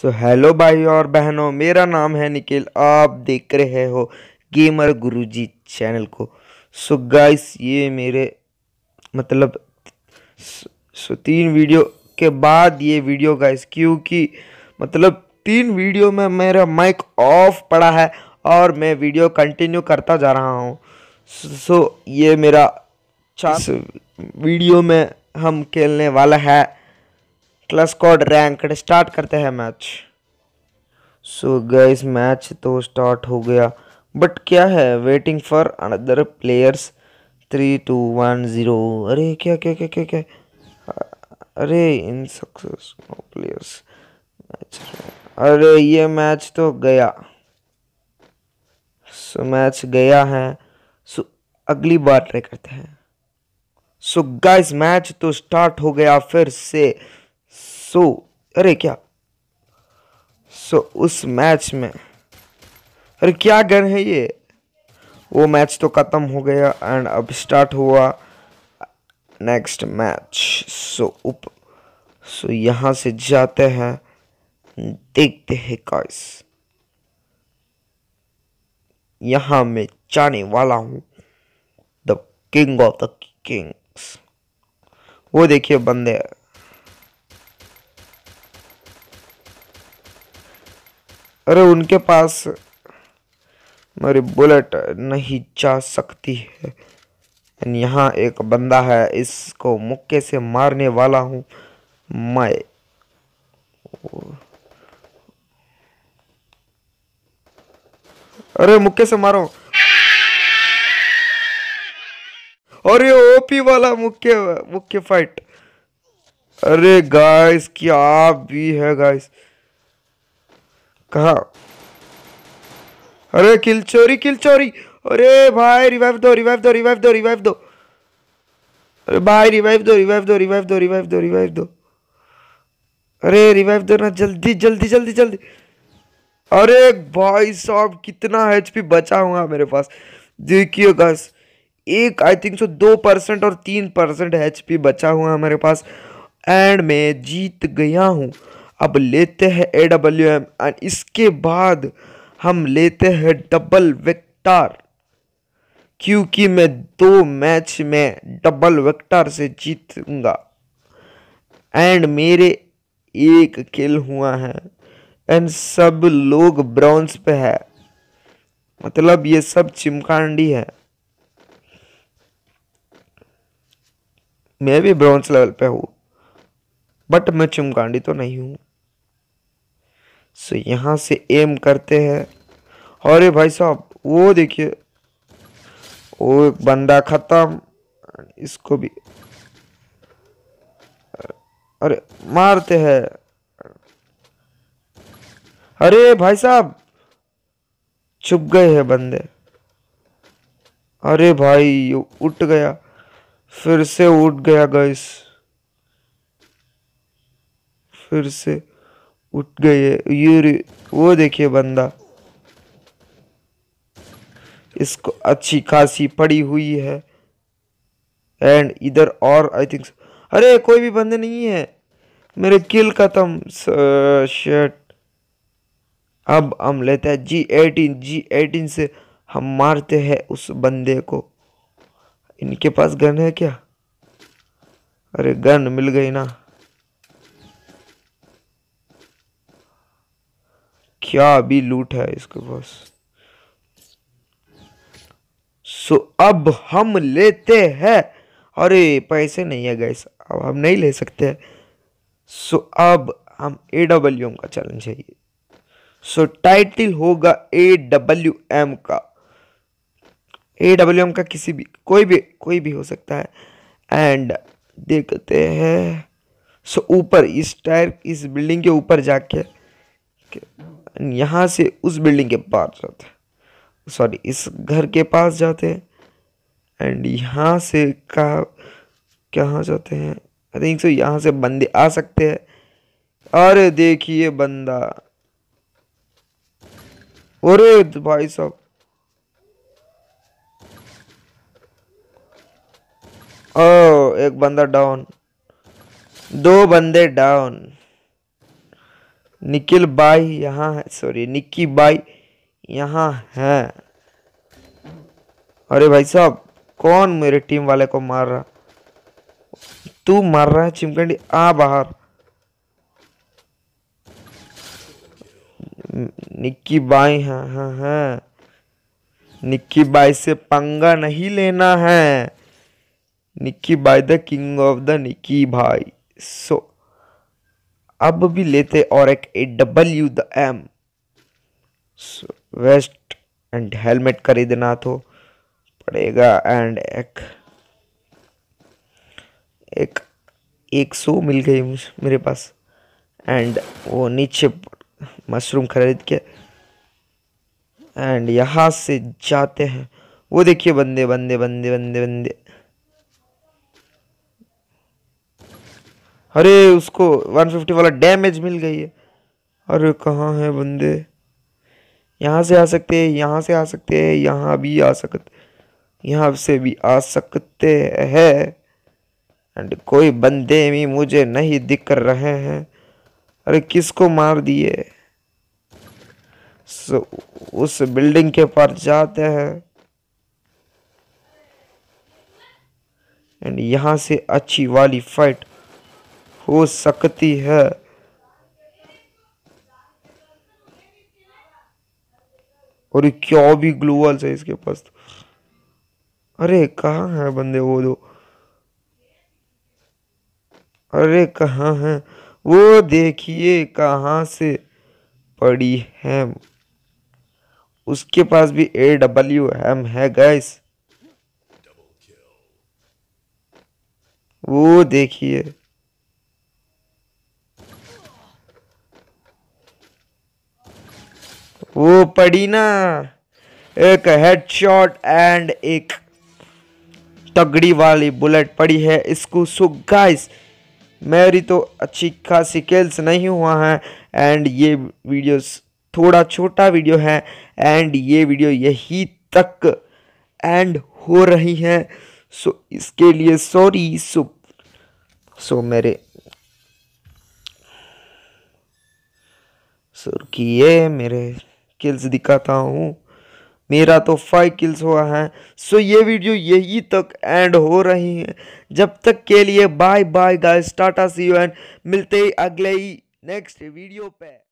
सो so, hello भाई और बहनों मेरा नाम है निखिल आप देख रहे हो गेमर गुरुजी चैनल को सो so, गाइस ये मेरे मतलब सो, so तीन वीडियो के बाद ये वीडियो गाइस क्योंकि मतलब तीन वीडियो में मेरा माइक ऑफ पड़ा है और मैं वीडियो कंटिन्यू करता जा रहा हूँ सो, so, ये मेरा चार वीडियो में हम खेलने वाला है क्लस कोड रैंकड स्टार्ट करते हैं मैच सो गाइस मैच तो स्टार्ट हो गया बट क्या है waiting for another players three two one zero अरे क्या क्या क्या क्या क्या अरे इन सक्सेस प्लेयर्स मैच अरे ये मैच तो गया सो so, मैच गया है सो so, अगली बार ट्राई करते हैं सो गाइस मैच तो स्टार्ट हो गया फिर से सो अरे क्या सो उस मैच में अरे क्या गन है ये वो मैच तो ख़त्म हो गया एंड अब स्टार्ट हुआ नेक्स्ट मैच सो उप सो यहाँ से जाते हैं देखते हैं गाइस यहाँ मैं जाने वाला हूँ the king of the kings वो देखिए बंदे अरे उनके पास मेरी बुलेट नहीं जा सकती है यहाँ एक बंदा है इसको मुक्के से मारने वाला हूँ मैं अरे मुक्के से मारो और ये ओपी वाला मुख्य मुख्य फाइट अरे गाइस क्या भी है गाइस कहा अरे किल चोरी किल चोरी अरे भाई रिवाइव दो रिवाइव दो रिवाइव दो रिवाइव दो अरे भाई रिवाइव दो रिवाइव दो रिवाइव दो रिवाइव दो रिवाइव दो अरे रिवाइव दो ना जल्दी जल्दी जल्दी जल्दी अरे भाई साहब कितना एच पी बचा हुआ मेरे पास देखिए गस एक आई थिंक सो दो परसेंट और तीन परसेंट एच पी बचा हुआ मेरे पास एंड मैं जीत गया हूँ अब लेते हैं ए डब्ल्यू एम एंड इसके बाद हम लेते हैं डबल विक्टर क्योंकि मैं दो मैच में डबल वेक्टर से जीतूंगा एंड मेरे एक किल हुआ है एंड सब लोग ब्रॉन्ज पे है मतलब ये सब चिमकांडी है मैं भी ब्रॉन्ज लेवल पे हूँ बट मैं चिमकांडी तो नहीं हूँ सो यहाँ से एम करते हैं अरे भाई साहब वो देखिए वो एक बंदा ख़त्म इसको भी अरे मारते हैं अरे भाई साहब छुप गए हैं बंदे अरे भाई ये उठ गया फिर से उठ गया गैस फिर से उठ गए है यूरी वो देखिए बंदा इसको अच्छी खासी पड़ी हुई है एंड इधर और आई थिंक अरे कोई भी बंदे नहीं है मेरे किल खत्म शर्ट अब हम लेते हैं जी एटीन जी एटीन से हम मारते हैं उस बंदे को इनके पास गन है क्या अरे गन मिल गई ना क्या अभी लूट है इसके पास सो अब हम लेते हैं अरे पैसे नहीं है गैस अब हम नहीं ले सकते सो अब हम ए डब्ल्यू एम का चैलेंज है ये सो टाइटल होगा ए डब्ल्यू एम का ए डब्ल्यू एम का किसी भी कोई भी कोई भी हो सकता है एंड देखते हैं सो ऊपर इस टायर इस बिल्डिंग के ऊपर जाके यहाँ से उस बिल्डिंग के पास जाते हैं सॉरी इस घर के पास जाते हैं एंड यहाँ से कहा कहाँ जाते हैं आई थिंक सो यहाँ से बंदे आ सकते हैं अरे देखिए बंदा अरे भाई साहब ओ एक बंदा डाउन दो बंदे डाउन निखिल बाई यहाँ है सॉरी निक्की बाई यहाँ है अरे भाई साहब कौन मेरे टीम वाले को मार रहा तू मार रहा है चिमकंडी आ बाहर निक्की बाई हाँ हाँ हाँ निक्की बाई से पंगा नहीं लेना है Nikki by the king of the Nikki भाई सो अब भी लेते और एक A W the M vest and helmet खरीदना तो पड़ेगा एंड एक एक एक सौ मिल गई मेरे पास एंड वो नीचे मशरूम खरीद के एंड यहाँ से जाते हैं वो देखिए बंदे बंदे बंदे बंदे बंदे अरे उसको 150 वाला डैमेज मिल गई है अरे कहाँ है बंदे यहाँ से आ सकते हैं यहाँ से आ सकते हैं यहाँ भी आ सकते यहाँ से भी आ सकते हैं एंड कोई बंदे भी मुझे नहीं दिख रहे हैं अरे किसको मार दिए सो उस बिल्डिंग के पास जाते हैं एंड यहाँ से अच्छी वाली फाइट हो सकती है और क्यों भी ग्लोअल्स है इसके पास तो- अरे कहा है बंदे वो दो अरे कहा है वो देखिए कहाँ से पड़ी है उसके पास भी ए डब्ल्यू एम है गैस वो देखिए वो पड़ी ना एक हेडशॉट एंड एक तगड़ी वाली बुलेट पड़ी है इसको सो गाइस मेरी तो अच्छी खासी खेल्स नहीं हुआ है एंड ये वीडियो थोड़ा छोटा वीडियो है एंड ये वीडियो यही तक एंड हो रही है सो इसके लिए सॉरी सो सो मेरे सुर्खिए मेरे किल्स दिखाता हूँ मेरा तो फाइव किल्स हुआ है सो ये वीडियो यही तक एंड हो रही है जब तक के लिए bye bye guys tata see you and मिलते ही अगले ही नेक्स्ट वीडियो पे